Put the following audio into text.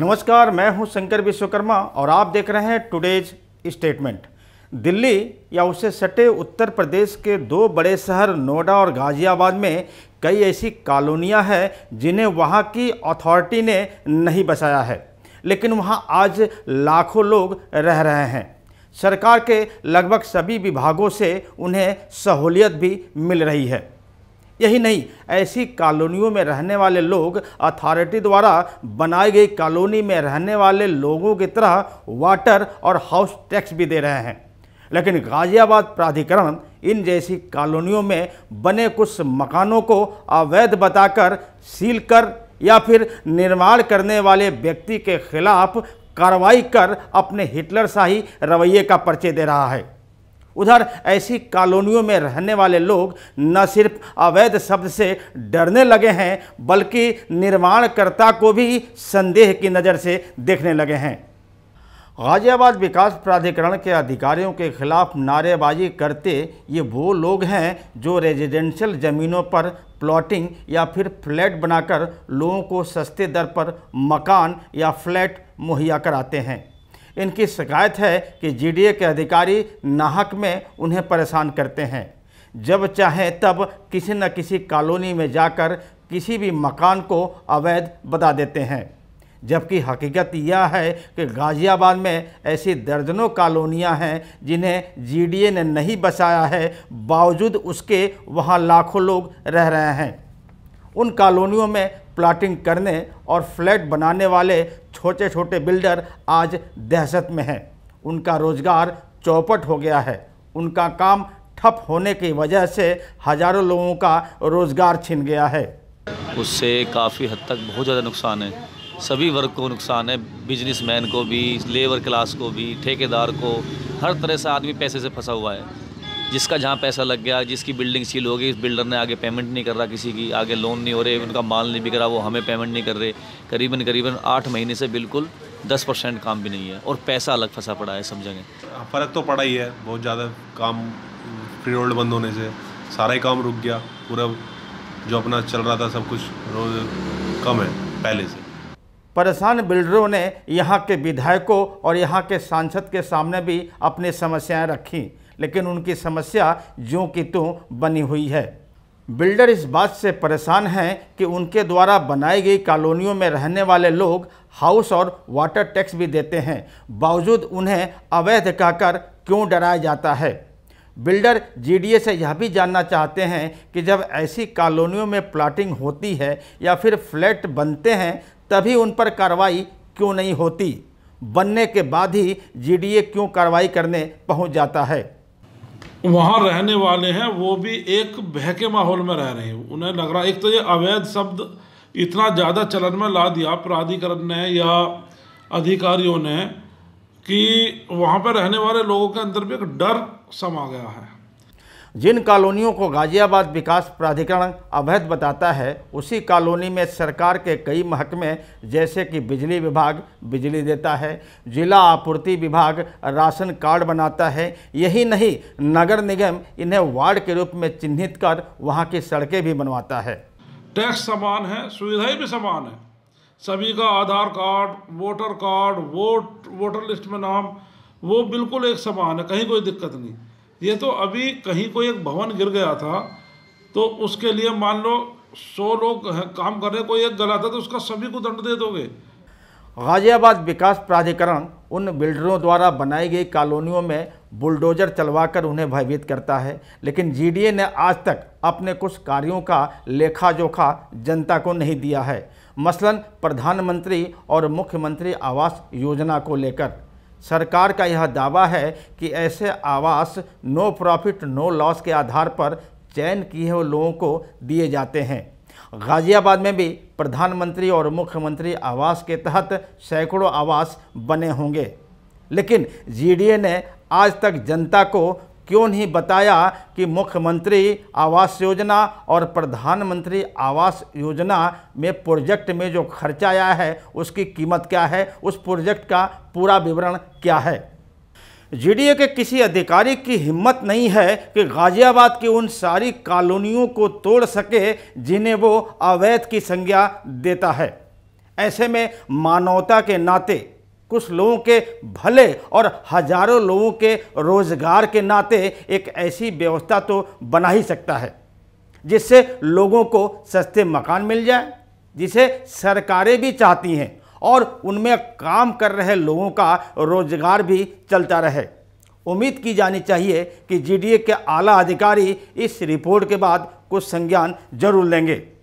नमस्कार मैं हूं शंकर विश्वकर्मा और आप देख रहे हैं टुडेज स्टेटमेंट दिल्ली या उससे सटे उत्तर प्रदेश के दो बड़े शहर नोएडा और गाज़ियाबाद में कई ऐसी कॉलोनियां हैं जिन्हें वहां की अथॉरिटी ने नहीं बसाया है लेकिन वहां आज लाखों लोग रह रहे हैं सरकार के लगभग सभी विभागों से उन्हें सहूलियत भी मिल रही है यही नहीं ऐसी कॉलोनियों में रहने वाले लोग अथॉरिटी द्वारा बनाई गई कॉलोनी में रहने वाले लोगों की तरह वाटर और हाउस टैक्स भी दे रहे हैं लेकिन गाजियाबाद प्राधिकरण इन जैसी कॉलोनियों में बने कुछ मकानों को अवैध बताकर सील कर या फिर निर्माण करने वाले व्यक्ति के खिलाफ कार्रवाई कर अपने हिटलर शाही रवैये का परिचय दे रहा है उधर ऐसी कॉलोनियों में रहने वाले लोग न सिर्फ अवैध शब्द से डरने लगे हैं बल्कि निर्माणकर्ता को भी संदेह की नज़र से देखने लगे हैं गाजियाबाद विकास प्राधिकरण के अधिकारियों के खिलाफ नारेबाजी करते ये वो लोग हैं जो रेजिडेंशियल ज़मीनों पर प्लॉटिंग या फिर फ्लैट बनाकर लोगों को सस्ते दर पर मकान या फ्लैट मुहैया कराते हैं इनकी शिकायत है कि जीडीए के अधिकारी नाहक में उन्हें परेशान करते हैं जब चाहे तब किसी न किसी कॉलोनी में जाकर किसी भी मकान को अवैध बता देते हैं जबकि हकीकत यह है कि गाज़ियाबाद में ऐसी दर्जनों कॉलोनियां हैं जिन्हें जीडीए ने नहीं बसाया है बावजूद उसके वहां लाखों लोग रह रहे हैं उन कॉलोनियों में प्लाटिंग करने और फ्लैट बनाने वाले छोटे छोटे बिल्डर आज दहशत में हैं उनका रोज़गार चौपट हो गया है उनका काम ठप होने की वजह से हज़ारों लोगों का रोज़गार छिन गया है उससे काफ़ी हद तक बहुत ज़्यादा नुकसान है सभी वर्ग को नुकसान है बिजनेसमैन को भी लेबर क्लास को भी ठेकेदार को हर तरह से आदमी पैसे से फंसा हुआ है जिसका जहाँ पैसा लग गया जिसकी बिल्डिंग सील हो गई इस बिल्डर ने आगे पेमेंट नहीं कर रहा किसी की आगे लोन नहीं हो रहे उनका माल नहीं बिक रहा वो हमें पेमेंट नहीं कर रहे करीबन करीबन आठ महीने से बिल्कुल दस परसेंट काम भी नहीं है और पैसा अलग फंसा पड़ा है समझेंगे हाँ, फ़र्क तो पड़ा ही है बहुत ज़्यादा काम फ्री रोल्ड बंद होने से सारा ही काम रुक गया पूरा जो अपना चल रहा था सब कुछ रोज कम है पहले से परेशान बिल्डरों ने यहाँ के विधायकों और यहाँ के सांसद के सामने भी अपनी समस्याएं रखीं लेकिन उनकी समस्या जो कि त्यों बनी हुई है बिल्डर इस बात से परेशान हैं कि उनके द्वारा बनाई गई कॉलोनियों में रहने वाले लोग हाउस और वाटर टैक्स भी देते हैं बावजूद उन्हें अवैध कहकर क्यों डराया जाता है बिल्डर जीडीए से यह भी जानना चाहते हैं कि जब ऐसी कॉलोनियों में प्लाटिंग होती है या फिर फ्लैट बनते हैं तभी उन पर कार्रवाई क्यों नहीं होती बनने के बाद ही जीडीए क्यों कार्रवाई करने पहुंच जाता है वहाँ रहने वाले हैं वो भी एक बहके माहौल में रह रहे हैं उन्हें लग रहा है एक तो ये अवैध शब्द इतना ज़्यादा चलन में ला दिया प्राधिकरण ने या अधिकारियों ने कि वहाँ पर रहने वाले लोगों के अंदर भी एक डर समा गया है जिन कॉलोनियों को गाजियाबाद विकास प्राधिकरण अवैध बताता है उसी कॉलोनी में सरकार के कई महकमे जैसे कि बिजली विभाग बिजली देता है जिला आपूर्ति विभाग राशन कार्ड बनाता है यही नहीं नगर निगम इन्हें वार्ड के रूप में चिन्हित कर वहाँ की सड़कें भी बनवाता है टैक्स समान है सुविधाएं भी समान है सभी का Aadhaar card voter card vote voter list में नाम वो बिल्कुल एक समान है कहीं कोई दिक्कत नहीं ये तो अभी कहीं कोई एक भवन गिर गया था तो उसके लिए मान लो सौ लोग काम कर रहे कोई एक गला था तो उसका सभी को दंड दे दोगे गाजियाबाद विकास प्राधिकरण उन बिल्डरों द्वारा बनाई गई कॉलोनियों में बुलडोजर चलवाकर उन्हें भयभीत करता है लेकिन जीडीए ने आज तक अपने कुछ कार्यों का लेखा जोखा जनता को नहीं दिया है मसलन प्रधानमंत्री और मुख्यमंत्री आवास योजना को लेकर सरकार का यह दावा है कि ऐसे आवास नो प्रॉफिट नो लॉस के आधार पर चयन किए हुए लोगों को दिए जाते हैं गाज़ियाबाद में भी प्रधानमंत्री और मुख्यमंत्री आवास के तहत सैकड़ों आवास बने होंगे लेकिन जीडीए ने आज तक जनता को क्यों नहीं बताया कि मुख्यमंत्री आवास योजना और प्रधानमंत्री आवास योजना में प्रोजेक्ट में जो खर्चा आया है उसकी कीमत क्या है उस प्रोजेक्ट का पूरा विवरण क्या है जीडीए के किसी अधिकारी की हिम्मत नहीं है कि गाजियाबाद की उन सारी कॉलोनियों को तोड़ सके जिन्हें वो अवैध की संज्ञा देता है ऐसे में मानवता के नाते कुछ लोगों के भले और हजारों लोगों के रोजगार के नाते एक ऐसी व्यवस्था तो बना ही सकता है जिससे लोगों को सस्ते मकान मिल जाए जिसे सरकारें भी चाहती हैं और उनमें काम कर रहे लोगों का रोजगार भी चलता रहे उम्मीद की जानी चाहिए कि जीडीए के आला अधिकारी इस रिपोर्ट के बाद कुछ संज्ञान जरूर लेंगे